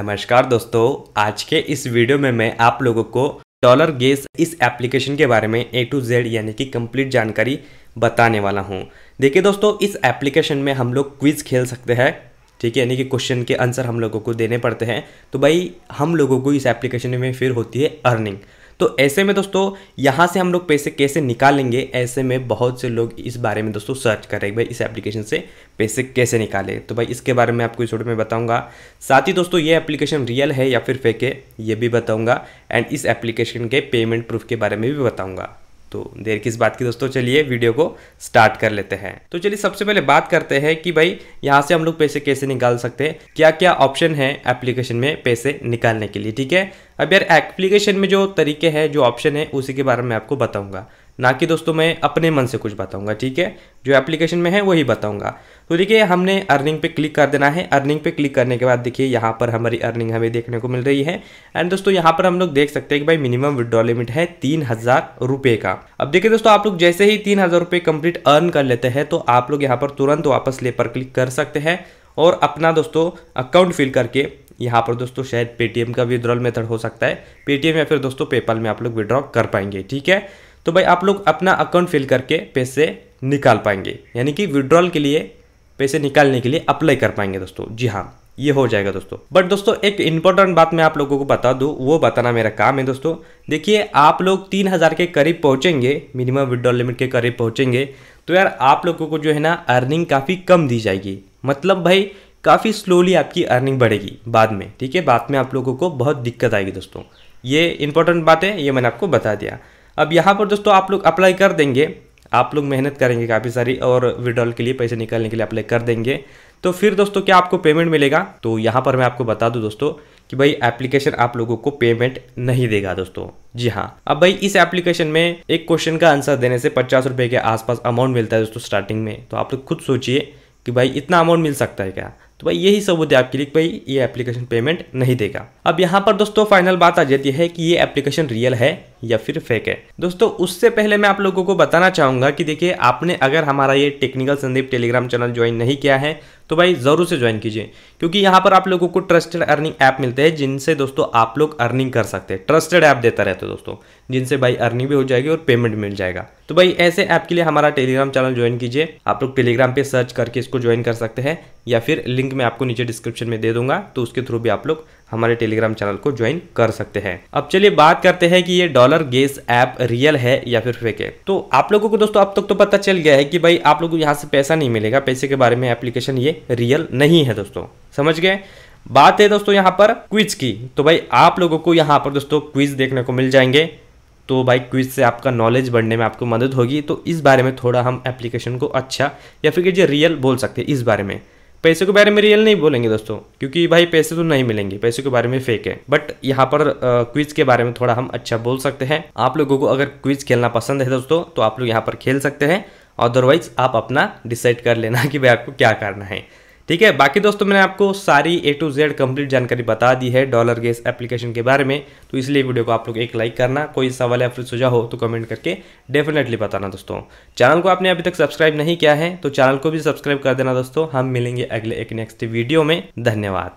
नमस्कार दोस्तों आज के इस वीडियो में मैं आप लोगों को डॉलर गेस इस एप्लीकेशन के बारे में ए टू जेड यानी कि कंप्लीट जानकारी बताने वाला हूँ देखिए दोस्तों इस एप्लीकेशन में हम लोग क्विज खेल सकते हैं ठीक है यानी कि क्वेश्चन के आंसर हम लोगों को देने पड़ते हैं तो भाई हम लोगों को इस एप्लीकेशन में फिर होती है अर्निंग तो ऐसे में दोस्तों यहाँ से हम लोग पैसे कैसे निकालेंगे ऐसे में बहुत से लोग इस बारे में दोस्तों सर्च कर रहे हैं भाई इस एप्लीकेशन से पैसे कैसे निकाले तो भाई इसके बारे में आपको इस वीडियो में बताऊँगा साथ ही दोस्तों ये एप्लीकेशन रियल है या फिर फेक है ये भी बताऊँगा एंड इस एप्लीकेशन के पेमेंट प्रूफ के बारे में भी बताऊँगा तो देर किस बात की दोस्तों चलिए वीडियो को स्टार्ट कर लेते हैं तो चलिए सबसे पहले बात करते हैं कि भाई यहाँ से हम लोग पैसे कैसे निकाल सकते हैं क्या क्या ऑप्शन है एप्लीकेशन में पैसे निकालने के लिए ठीक है अब यार एप्लीकेशन में जो तरीके हैं जो ऑप्शन है उसी के बारे में आपको बताऊंगा ना कि दोस्तों मैं अपने मन से कुछ बताऊंगा ठीक है जो एप्लीकेशन में है वही बताऊंगा तो देखिए हमने अर्निंग पे क्लिक कर देना है अर्निंग पे क्लिक करने के बाद देखिए यहाँ पर हमारी अर्निंग हमें देखने को मिल रही है एंड दोस्तों यहाँ पर हम लोग देख सकते हैं कि भाई मिनिमम विड्रॉ लिमिट है तीन हज़ार रुपये का अब देखिए दोस्तों आप लोग जैसे ही तीन हज़ार रुपये कंप्लीट अर्न कर लेते हैं तो आप लोग यहाँ पर तुरंत वापस ले पर क्लिक कर सकते हैं और अपना दोस्तों अकाउंट फिल करके यहाँ पर दोस्तों शायद पेटीएम का विड्रॉल मेथड हो सकता है पेटीएम या फिर दोस्तों पेपाल में आप लोग विड्रॉ कर पाएंगे ठीक है तो भाई आप लोग अपना अकाउंट फिल करके पैसे निकाल पाएंगे यानी कि विड्रॉल के लिए पैसे निकालने के लिए अप्लाई कर पाएंगे दोस्तों जी हाँ ये हो जाएगा दोस्तों बट दोस्तों एक इंपॉर्टेंट बात मैं आप लोगों को बता दूँ वो बताना मेरा काम है दोस्तों देखिए आप लोग तीन हज़ार के करीब पहुँचेंगे मिनिमम विड्रॉल लिमिट के करीब पहुँचेंगे तो यार आप लोगों को जो है ना अर्निंग काफ़ी कम दी जाएगी मतलब भाई काफ़ी स्लोली आपकी अर्निंग बढ़ेगी बाद में ठीक है बाद में आप लोगों को बहुत दिक्कत आएगी दोस्तों ये इंपॉर्टेंट बात है ये मैंने आपको बता दिया अब यहाँ पर दोस्तों आप लोग अप्लाई कर देंगे आप लोग मेहनत करेंगे काफ़ी सारी और विड्रॉल के लिए पैसे निकालने के लिए अप्लाई कर देंगे तो फिर दोस्तों क्या आपको पेमेंट मिलेगा तो यहाँ पर मैं आपको बता दूँ दोस्तों कि भाई एप्लीकेशन आप लोगों को पेमेंट नहीं देगा दोस्तों जी हाँ अब भाई इस एप्लीकेशन में एक क्वेश्चन का आंसर देने से पचास रुपये के आसपास अमाउंट मिलता है दोस्तों स्टार्टिंग में तो आप लोग खुद सोचिए कि भाई इतना अमाउंट मिल सकता है क्या तो भाई यही सब होते आपके लिए भाई ये एप्लीकेशन पेमेंट नहीं देगा अब यहाँ पर दोस्तों फाइनल बात आ जाती है कि ये एप्लीकेशन रियल है या फिर फेक है दोस्तों उससे पहले मैं आप लोगों को बताना चाहूँगा कि देखिए आपने अगर हमारा ये technical Sandeep Telegram channel join नहीं किया है तो भाई ज़रूर से ज्वाइन कीजिए क्योंकि यहाँ पर आप लोगों को ट्रस्टेड अर्निंग ऐप मिलते हैं जिनसे दोस्तों आप लोग अर्निंग कर सकते हैं ट्रस्टेड ऐप देता रहता है दोस्तों जिनसे भाई अर्निंग भी हो जाएगी और पेमेंट मिल जाएगा तो भाई ऐसे ऐप के लिए हमारा टेलीग्राम चैनल ज्वाइन कीजिए आप लोग टेलीग्राम पे सर्च करके इसको ज्वाइन कर सकते हैं या फिर लिंक मैं आपको नीचे डिस्क्रिप्शन में दे दूंगा तो उसके थ्रू भी आप लोग हमारे टेलीग्राम चैनल को ज्वाइन कर सकते हैं अब चलिए बात करते हैं कि ये डॉलर गेस ऐप रियल है या फिर फेक है तो आप लोगों को दोस्तों अब तक तो पता चल गया है कि भाई आप लोगों को यहाँ से पैसा नहीं मिलेगा पैसे के बारे में एप्लीकेशन ये रियल नहीं है दोस्तों समझ गए बात है दोस्तों यहाँ पर क्विज की तो भाई आप लोगों को यहाँ पर दोस्तों क्विज देखने को मिल जाएंगे तो भाई क्विज से आपका नॉलेज बढ़ने में आपको मदद होगी तो इस बारे में थोड़ा हम एप्लीकेशन को अच्छा या फिर ये रियल बोल सकते हैं इस बारे में पैसे के बारे में रियल नहीं बोलेंगे दोस्तों क्योंकि भाई पैसे तो नहीं मिलेंगे पैसे के बारे में फेक है बट यहाँ पर क्विज के बारे में थोड़ा हम अच्छा बोल सकते हैं आप लोगों को अगर क्विज खेलना पसंद है दोस्तों तो आप लोग यहाँ पर खेल सकते हैं अदरवाइज आप अपना डिसाइड कर लेना कि भाई आपको क्या करना है ठीक है बाकी दोस्तों मैंने आपको सारी ए टू जेड कंप्लीट जानकारी बता दी है डॉलर गेस एप्लीकेशन के बारे में तो इसलिए वीडियो को आप लोग एक लाइक करना कोई सवाल या फिर सुझाव हो तो कमेंट करके डेफिनेटली बताना दोस्तों चैनल को आपने अभी तक सब्सक्राइब नहीं किया है तो चैनल को भी सब्सक्राइब कर देना दोस्तों हम मिलेंगे अगले एक नेक्स्ट वीडियो में धन्यवाद